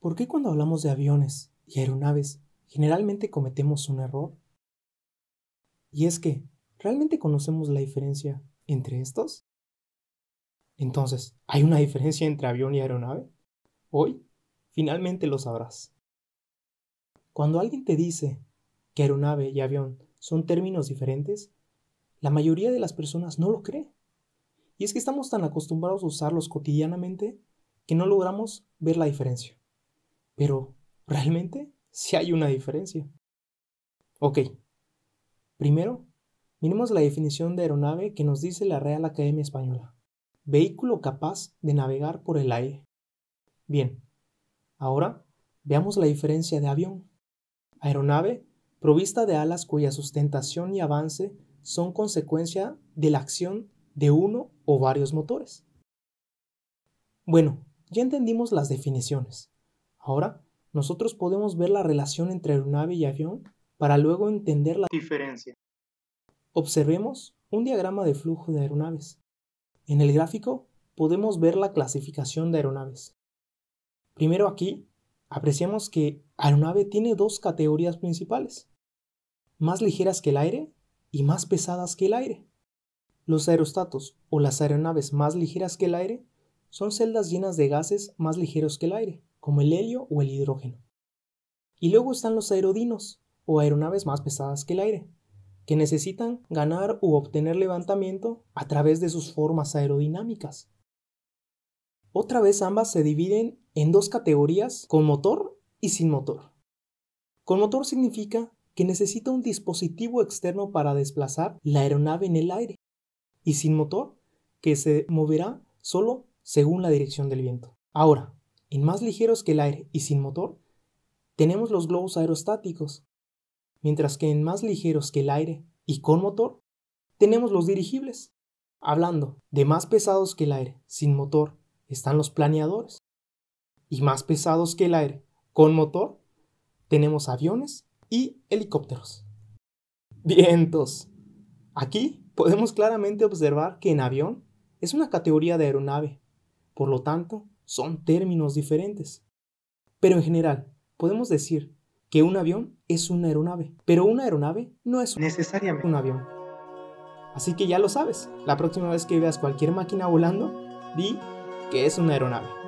¿Por qué cuando hablamos de aviones y aeronaves generalmente cometemos un error? Y es que, ¿realmente conocemos la diferencia entre estos? Entonces, ¿hay una diferencia entre avión y aeronave? Hoy, finalmente lo sabrás. Cuando alguien te dice que aeronave y avión son términos diferentes, la mayoría de las personas no lo cree. Y es que estamos tan acostumbrados a usarlos cotidianamente que no logramos ver la diferencia. Pero realmente si hay una diferencia. Ok. Primero, miremos la definición de aeronave que nos dice la Real Academia Española. Vehículo capaz de navegar por el aire. Bien. Ahora, veamos la diferencia de avión. Aeronave provista de alas cuya sustentación y avance son consecuencia de la acción de uno o varios motores. Bueno, ya entendimos las definiciones. Ahora, nosotros podemos ver la relación entre aeronave y avión para luego entender la diferencia. Observemos un diagrama de flujo de aeronaves. En el gráfico podemos ver la clasificación de aeronaves. Primero aquí, apreciamos que aeronave tiene dos categorías principales, más ligeras que el aire y más pesadas que el aire. Los aerostatos o las aeronaves más ligeras que el aire son celdas llenas de gases más ligeros que el aire, como el helio o el hidrógeno. Y luego están los aerodinos, o aeronaves más pesadas que el aire, que necesitan ganar u obtener levantamiento a través de sus formas aerodinámicas. Otra vez ambas se dividen en dos categorías, con motor y sin motor. Con motor significa que necesita un dispositivo externo para desplazar la aeronave en el aire, y sin motor, que se moverá solo según la dirección del viento. Ahora, en más ligeros que el aire y sin motor, tenemos los globos aerostáticos, mientras que en más ligeros que el aire y con motor, tenemos los dirigibles. Hablando de más pesados que el aire, sin motor, están los planeadores. Y más pesados que el aire, con motor, tenemos aviones y helicópteros. Vientos. Aquí podemos claramente observar que en avión es una categoría de aeronave. Por lo tanto, son términos diferentes. Pero en general, podemos decir que un avión es una aeronave, pero una aeronave no es necesariamente un avión. Así que ya lo sabes, la próxima vez que veas cualquier máquina volando, di que es una aeronave.